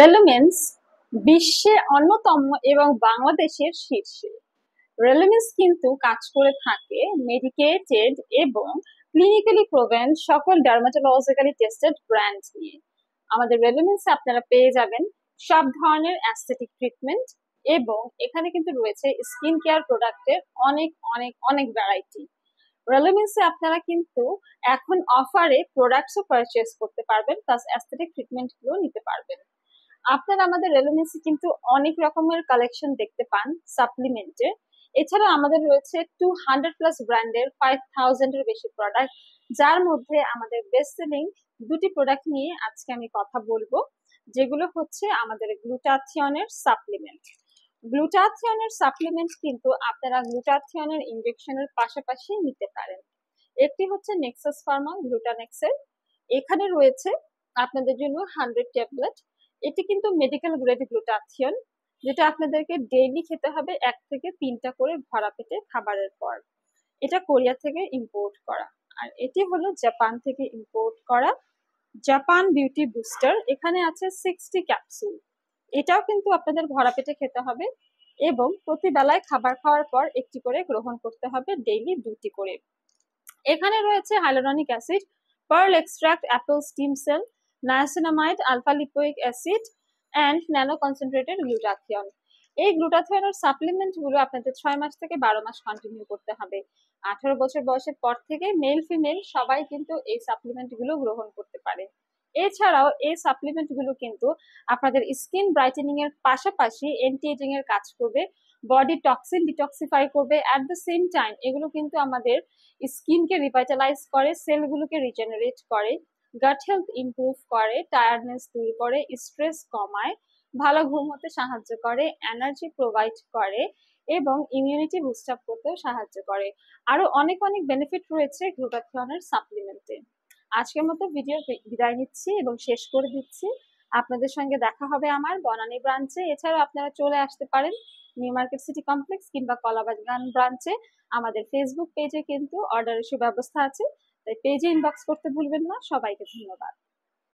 রেলুমেন্স বিশ্বের অন্যতম এবং বাংলাদেশের শীর্ষে রেলুমেন্স কিন্তু কাজ করে থাকে মেডিকেটেড এবং ক্লিনিক্যালি প্রোভেন সকল ডার্মাটোলজিক্যালি টেস্টেড ব্র্যান্ড নিয়ে আমাদের রেলেমেন্সে আপনারা পেয়ে যাবেন সব ধরনের অ্যাস্থেটিক ট্রিটমেন্ট এবং এখানে কিন্তু রয়েছে স্কিন কেয়ার প্রোডাক্টের অনেক অনেক অনেক ভ্যারাইটি রেলুমেন্সে আপনারা কিন্তু এখন অফারে প্রোডাক্টসও পারচেস করতে পারবেন প্লাস অ্যাস্থেটিক ট্রিটমেন্টগুলো নিতে পারবেন আপনারা আমাদের রেলোমেন্সি কিন্তু অনেক রকমের কালেকশন দেখতে পান সাপ্লিমেন্টে এছাড়া আমাদের রয়েছে টু হান্ড্রেড প্লাস ব্র্যান্ডের ফাইভ থাউজেন্ডের বেশি প্রোডাক্ট যার মধ্যে আমাদের বেস্ট সেলিং দুটি প্রোডাক্ট নিয়ে আজকে আমি কথা বলবো যেগুলো হচ্ছে আমাদের গ্লুটাথিয়নের সাপ্লিমেন্ট গ্লুটাথিয়নের সাপ্লিমেন্ট কিন্তু আপনারা গ্লুটাথিয়নের ইনজেকশনের পাশাপাশি নিতে পারেন একটি হচ্ছে নেক্সাস ফার্মা গ্লুটানেক্সের এখানে রয়েছে আপনাদের জন্য হান্ড্রেড ট্যাবলেট এটি কিন্তু মেডিকেল গ্রেড গ্লুটাথিয়ন যেটা আপনাদেরকে ডেইলি খেতে হবে এক থেকে তিনটা করে ভরা পেটে খাবারের পর এটা কোরিয়া থেকে ইম্পোর্ট করা আর এটি হলো জাপান থেকে ইম্পোর্ট করা জাপান বিউটি বুস্টার এখানে আছে সিক্সটি ক্যাপসুল এটাও কিন্তু আপনাদের ভরা পেটে খেতে হবে এবং প্রতিবেলায় খাবার খাওয়ার পর একটি করে গ্রহণ করতে হবে ডেইলি দুটি করে এখানে রয়েছে hyaluronic acid pearl extract apple stem cell niacinamide alpha lipoic acid and nano concentrated glutathione এই গ্লুটাথিয়নের সাপ্লিমেন্টগুলো আপনাদের ছয় মাস থেকে বারো মাস কন্টিনিউ করতে হবে আঠারো বছর বয়সের পর থেকে মেল ফিমেল সবাই কিন্তু এই সাপ্লিমেন্টগুলো গ্রহণ করতে পারে এছাড়াও এই সাপ্লিমেন্টগুলো কিন্তু আপনাদের স্কিন ব্রাইটেনিং এর পাশাপাশি এন্টিএজিং এর কাজ করবে বডি টক্সিন ডিটক্সিফাই করবে অ্যাট দ্য সেম টাইম এগুলো কিন্তু আমাদের স্কিনকে রিভাইটালাইজ করে সেলগুলোকে রিজেনারেট করে গাট হেলথ ইম্প্রুভ করে টায়ার্ডনেস দূর করে স্ট্রেস কমায় ভালো ঘুম হতে সাহায্য করে এনার্জি প্রোভাইড করে এবং ইমিউনিটি বুস্ট আপ করতেও সাহায্য করে আরো অনেক অনেক বেনিফিট রয়েছে গ্লুটাথিয়নের সাপ্লিমেন্টে আজকের মতো ভিডিও বিদায় নিচ্ছি এবং শেষ করে দিচ্ছি আপনাদের সঙ্গে দেখা হবে আমার বনানী ব্রাঞ্চে এছাড়াও আপনারা চলে আসতে পারেন নিউ মার্কেট সিটি কমপ্লেক্স কিংবা কলাবাগান ব্রাঞ্চে আমাদের ফেসবুক পেজে কিন্তু অর্ডারের সুব্যবস্থা আছে তাই পেজে ইনবক্স করতে ভুলবেন না সবাইকে ধন্যবাদ